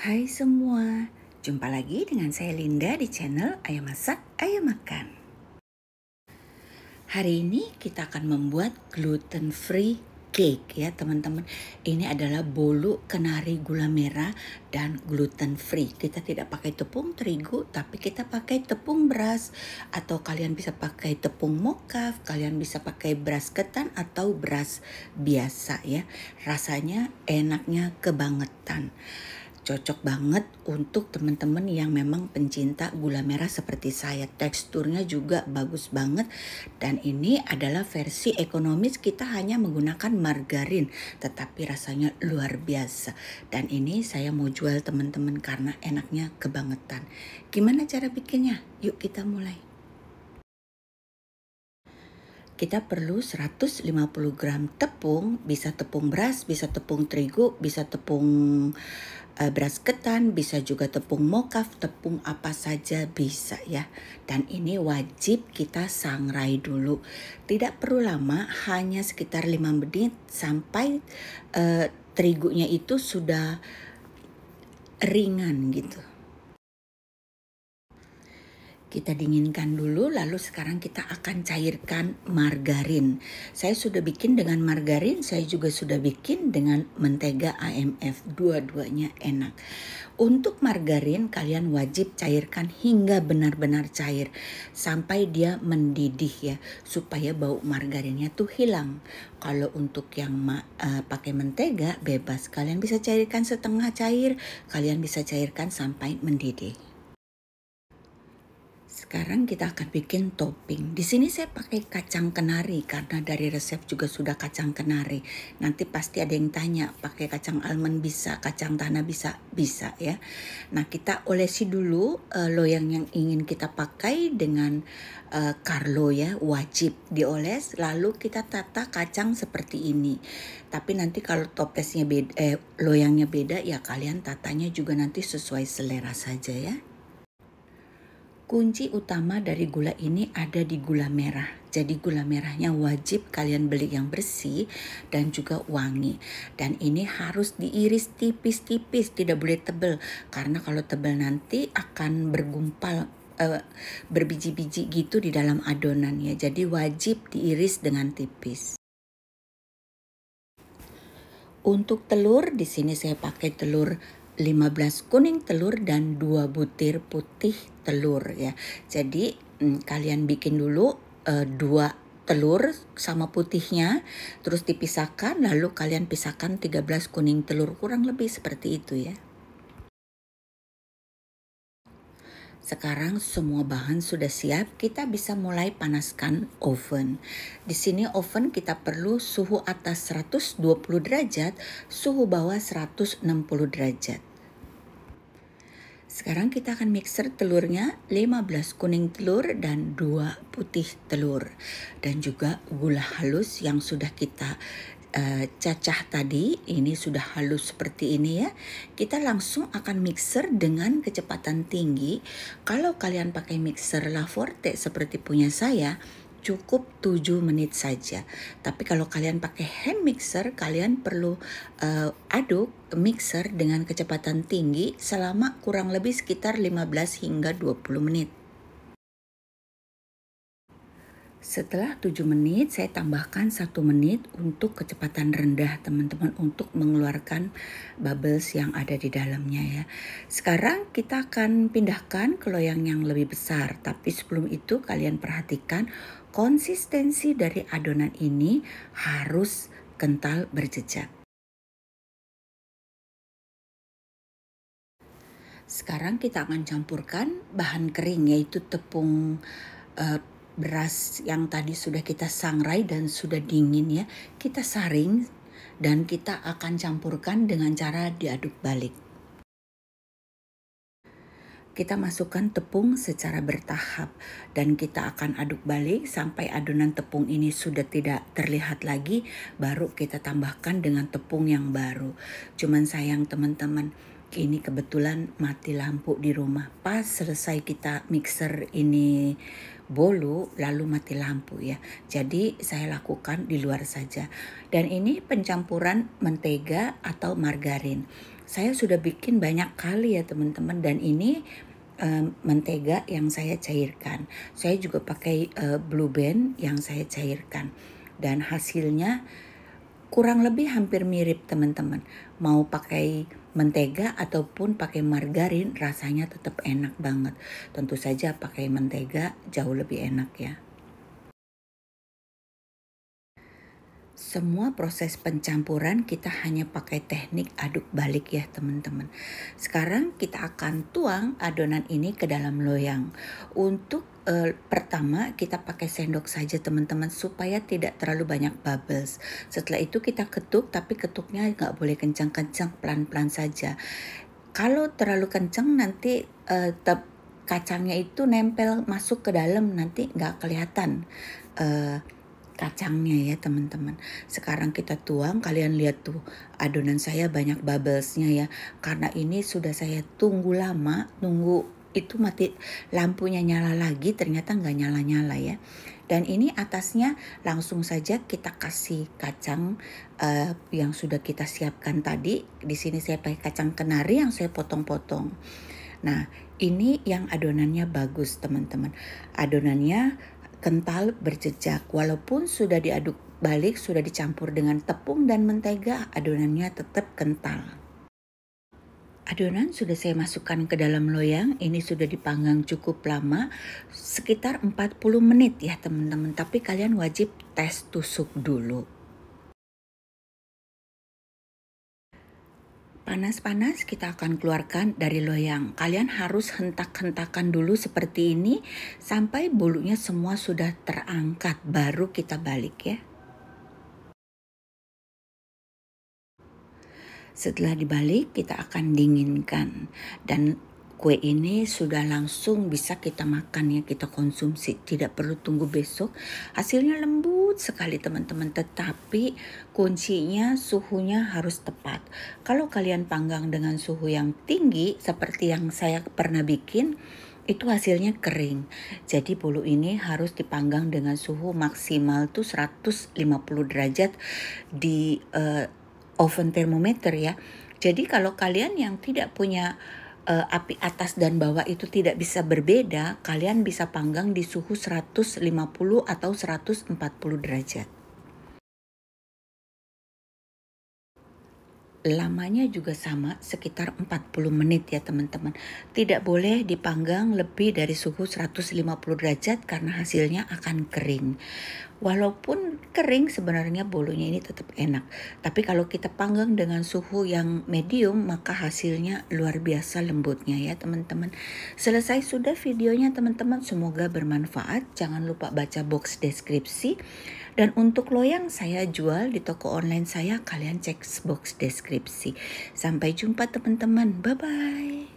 Hai semua, jumpa lagi dengan saya Linda di channel Ayo Masak, Ayo Makan. Hari ini kita akan membuat gluten free cake ya teman-teman. Ini adalah bolu kenari gula merah dan gluten free. Kita tidak pakai tepung terigu tapi kita pakai tepung beras atau kalian bisa pakai tepung mokaf, kalian bisa pakai beras ketan atau beras biasa ya. Rasanya enaknya kebangetan cocok banget untuk teman-teman yang memang pencinta gula merah seperti saya. Teksturnya juga bagus banget dan ini adalah versi ekonomis kita hanya menggunakan margarin tetapi rasanya luar biasa. Dan ini saya mau jual teman-teman karena enaknya kebangetan. Gimana cara bikinnya? Yuk kita mulai kita perlu 150 gram tepung, bisa tepung beras, bisa tepung terigu, bisa tepung Eh, beras ketan, bisa juga tepung mokaf, tepung apa saja bisa ya. Dan ini wajib kita sangrai dulu. Tidak perlu lama, hanya sekitar 5 menit sampai uh, terigunya itu sudah ringan gitu. Kita dinginkan dulu lalu sekarang kita akan cairkan margarin. Saya sudah bikin dengan margarin, saya juga sudah bikin dengan mentega AMF. Dua-duanya enak. Untuk margarin kalian wajib cairkan hingga benar-benar cair sampai dia mendidih ya supaya bau margarinnya tuh hilang. Kalau untuk yang uh, pakai mentega bebas kalian bisa cairkan setengah cair, kalian bisa cairkan sampai mendidih. Sekarang kita akan bikin topping. Di sini saya pakai kacang kenari karena dari resep juga sudah kacang kenari. Nanti pasti ada yang tanya, pakai kacang almond bisa, kacang tanah bisa, bisa ya. Nah, kita olesi dulu uh, loyang yang ingin kita pakai dengan uh, eh, Carlo ya, wajib dioles lalu kita tata kacang seperti ini. Tapi nanti kalau toplesnya beda eh, loyangnya beda ya kalian tatanya juga nanti sesuai selera saja ya. Kunci utama dari gula ini ada di gula merah. Jadi gula merahnya wajib kalian beli yang bersih dan juga wangi. Dan ini harus diiris tipis-tipis, tidak boleh tebel. Karena kalau tebel nanti akan bergumpal uh, berbiji-biji gitu di dalam adonan ya. Jadi wajib diiris dengan tipis. Untuk telur di sini saya pakai telur 15 kuning telur dan 2 butir putih telur ya. Jadi hmm, kalian bikin dulu uh, eh, 2 telur sama putihnya terus dipisahkan lalu kalian pisahkan 13 kuning telur kurang lebih seperti itu ya. Sekarang semua bahan sudah siap, kita bisa mulai panaskan oven. Di sini oven kita perlu suhu atas 120 derajat, suhu bawah 160 derajat. Sekarang kita akan mixer telurnya 15 kuning telur dan 2 putih telur dan juga gula halus yang sudah kita uh, cacah tadi ini sudah halus seperti ini ya. Kita langsung akan mixer dengan kecepatan tinggi. Kalau kalian pakai mixer La Forte seperti punya saya, cukup 7 menit saja. Tapi kalau kalian pakai hand mixer, kalian perlu uh, aduk mixer dengan kecepatan tinggi selama kurang lebih sekitar 15 hingga 20 menit. Setelah 7 menit, saya tambahkan 1 menit untuk kecepatan rendah teman-teman untuk mengeluarkan bubbles yang ada di dalamnya ya. Sekarang kita akan pindahkan ke loyang yang lebih besar, tapi sebelum itu kalian perhatikan konsistensi dari adonan ini harus kental berjejak. Sekarang kita akan campurkan bahan kering yaitu tepung e, beras yang tadi sudah kita sangrai dan sudah dingin ya. Kita saring dan kita akan campurkan dengan cara diaduk balik kita masukkan tepung secara bertahap dan kita akan aduk balik sampai adonan tepung ini sudah tidak terlihat lagi baru kita tambahkan dengan tepung yang baru. Cuman sayang teman-teman ini kebetulan mati lampu di rumah. Pas selesai kita mixer ini bolu lalu mati lampu ya. Jadi saya lakukan di luar saja. Dan ini pencampuran mentega atau margarin. Saya sudah bikin banyak kali ya teman-teman dan ini um, mentega yang saya cairkan. Saya juga pakai uh, blue band yang saya cairkan. Dan hasilnya kurang lebih hampir mirip teman-teman. Mau pakai mentega ataupun pakai margarin rasanya tetap enak banget. Tentu saja pakai mentega jauh lebih enak ya. semua proses pencampuran kita hanya pakai teknik aduk balik ya teman-teman. Sekarang kita akan tuang adonan ini ke dalam loyang. Untuk eh, pertama kita pakai sendok saja teman-teman supaya tidak terlalu banyak bubbles. Setelah itu kita ketuk tapi ketuknya nggak boleh kencang-kencang pelan-pelan saja. Kalau terlalu kencang nanti eh, kacangnya itu nempel masuk ke dalam nanti nggak kelihatan. Eh, kacangnya ya teman-teman. Sekarang kita tuang, kalian lihat tuh adonan saya banyak bubblesnya ya. Karena ini sudah saya tunggu lama, nunggu itu mati lampunya nyala lagi ternyata nggak nyala-nyala ya. Dan ini atasnya langsung saja kita kasih kacang uh, yang sudah kita siapkan tadi. Di sini saya pakai kacang kenari yang saya potong-potong. Nah, ini yang adonannya bagus, teman-teman. Adonannya kental berjejak walaupun sudah diaduk balik sudah dicampur dengan tepung dan mentega adonannya tetap kental. Adonan sudah saya masukkan ke dalam loyang, ini sudah dipanggang cukup lama, sekitar 40 menit ya teman-teman. Tapi kalian wajib tes tusuk dulu. panas-panas kita akan keluarkan dari loyang. Kalian harus hentak-hentakan dulu seperti ini sampai bulunya semua sudah terangkat baru kita balik ya. Setelah dibalik kita akan dinginkan dan kue ini sudah langsung bisa kita makan ya, kita konsumsi. Tidak perlu tunggu besok. Hasilnya lembut sekali teman-teman, tetapi kuncinya suhunya harus tepat. Kalau kalian panggang dengan suhu yang tinggi seperti yang saya pernah bikin, itu hasilnya kering. Jadi bolu ini harus dipanggang dengan suhu maksimal tuh 150 derajat di uh, oven termometer ya. Jadi kalau kalian yang tidak punya uh, api atas dan bawah itu tidak bisa berbeda, kalian bisa panggang di suhu 150 atau 140 derajat. Lamanya juga sama, sekitar 40 menit ya teman-teman. Tidak boleh dipanggang lebih dari suhu 150 derajat karena hasilnya akan kering. Walaupun kering sebenarnya bolunya ini tetap enak. Tapi kalau kita panggang dengan suhu yang medium maka hasilnya luar biasa lembutnya ya teman-teman. Selesai sudah videonya teman-teman. Semoga bermanfaat. Jangan lupa baca box deskripsi. Dan untuk loyang saya jual di toko online saya kalian cek box deskripsi. Sampai jumpa teman-teman. Bye-bye.